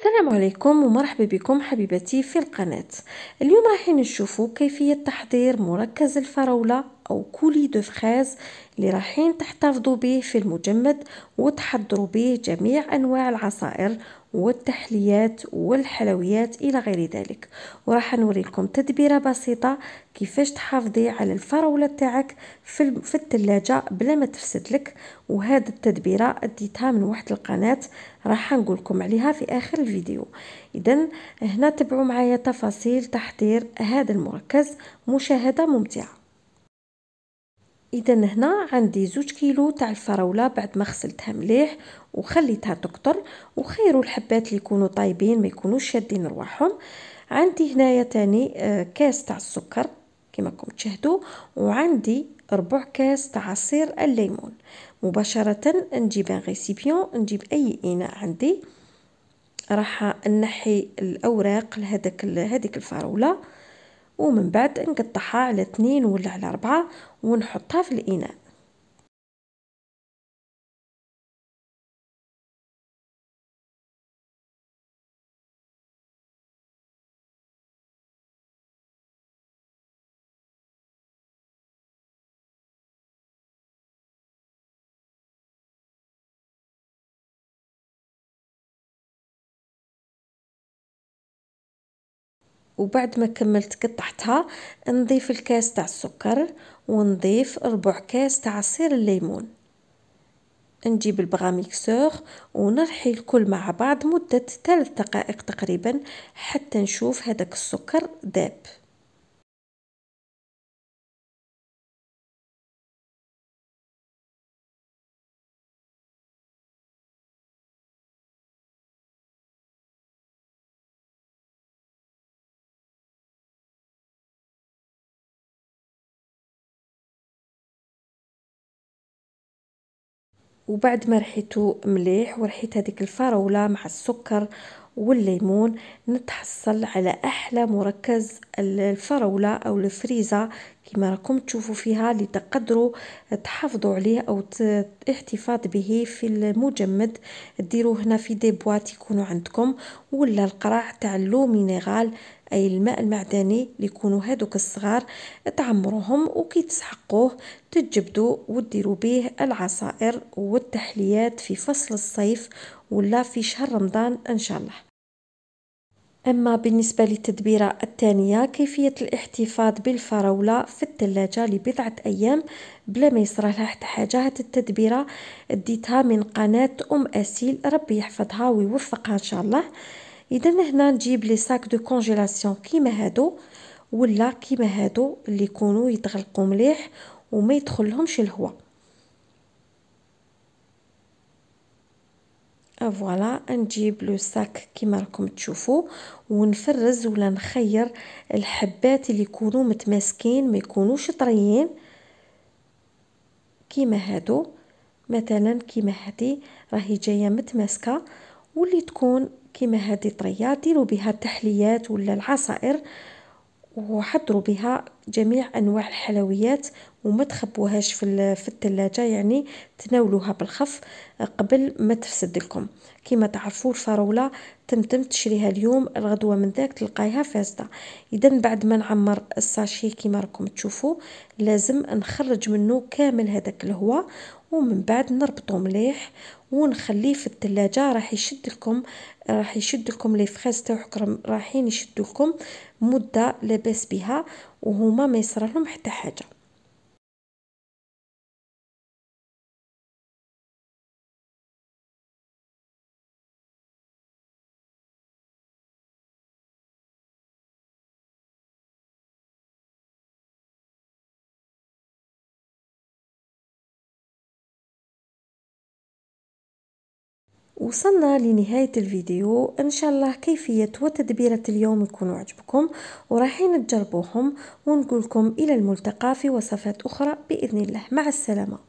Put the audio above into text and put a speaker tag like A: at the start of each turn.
A: السلام عليكم ومرحبا بكم حبيبتي في القناة اليوم راح نشوفوا كيفية تحضير مركز الفراولة أو كولي دو فخاز اللي راحين تحتفظوا به في المجمد وتحضروا به جميع أنواع العصائر والتحليات والحلويات إلى غير ذلك وراح نوريكم تدبيرة بسيطة كيفاش تحافظي على الفراولة تاعك في, في الثلاجة بلا ما تفسد لك وهذه التدبيرة اديتها من واحد القناة راح نقولكم عليها في آخر الفيديو إذا هنا تبعوا معايا تفاصيل تحضير هذا المركز مشاهدة ممتعة اذا هنا عندي زوج كيلو تاع الفراوله بعد ما غسلتها مليح وخليتها تقطر وخيروا الحبات اللي يكونوا طايبين ما يكونوش شادين رواحهم عندي هنايا تاني آه، كاس تاع السكر كما راكم تشاهدوا وعندي ربع كاس تاع عصير الليمون مباشره نجيب ان ريسيبيون نجيب اي اناء عندي راح نحي الاوراق لهذاك هذيك الفراوله ومن بعد نقطعها على اثنين ولا على أربعة ونحطها في الإناء وبعد ما كملت قطعتها نضيف الكاس تاع السكر ونضيف ربع كاس تاع عصير الليمون نجيب البغاميكسور ونرحي الكل مع بعض مدة ثلاث دقائق تقريبا حتى نشوف هذاك
B: السكر داب
A: وبعد ما رحيته مليح ورحيت هذيك الفراولة مع السكر والليمون نتحصل على احلى مركز الفراولة او الفريزة كما راكم تشوفوا فيها اللي تقدروا تحافظوا عليه او الاحتفاظ به في المجمد ديروه هنا في دي بوات يكونوا عندكم ولا القراع تاع مينيرال اي الماء المعدني اللي يكونوا هذوك الصغار تعمروهم وكي تسحقوه تجبدوا وديروا به العصائر والتحليات في فصل الصيف ولا في شهر رمضان ان شاء الله أما بالنسبة للتدبيرة الثانية كيفية الاحتفاظ بالفراولة في الثلاجة لبضعة أيام بلا ما يصرى لها حتى حاجة هاد التدبيرة ديتها من قناة أم أسيل ربي يحفظها ويوفقها إن شاء الله إذا هنا نجيب لي ساك دو كونجيلاسيون كيما هادو ولا كيما هادو اللي يكونوا يتغلقوا مليح وما يدخلهمش الهواء فوالا نجيب لو ساك كيما راكم تشوفوا ونفرز ولا نخير الحبات اللي يكونوا متماسكين ما يكونوش طريين كيما هادو مثلا كيما هادي راهي جايه متماسكه واللي تكون كيما هادي طريه ديروا بها التحليات ولا العصائر وحضروا بها جميع انواع الحلويات وما تخبوهاش في في الثلاجه يعني تناولوها بالخف آه، قبل ما تفسد لكم كما تعرفوا الفراوله تمتم تشريها اليوم الغدوه من ذاك تلقايها فاسده اذا بعد ما نعمر الساشي كما راكم تشوفوا لازم نخرج منه كامل هذاك الهواء ومن بعد نربطه مليح ونخليه في التلاجة راح يشد لكم راح يشد لكم لي فريز تاعكم رايحين يشدوا لكم مده لاباس بها وهما ما يصرالهم حتى حاجه وصلنا لنهاية الفيديو إن شاء الله كيفية وتدبيرة اليوم يكونوا عجبكم ورايحين تجربوهم ونقولكم إلى الملتقى في وصفات أخرى بإذن الله
B: مع السلامة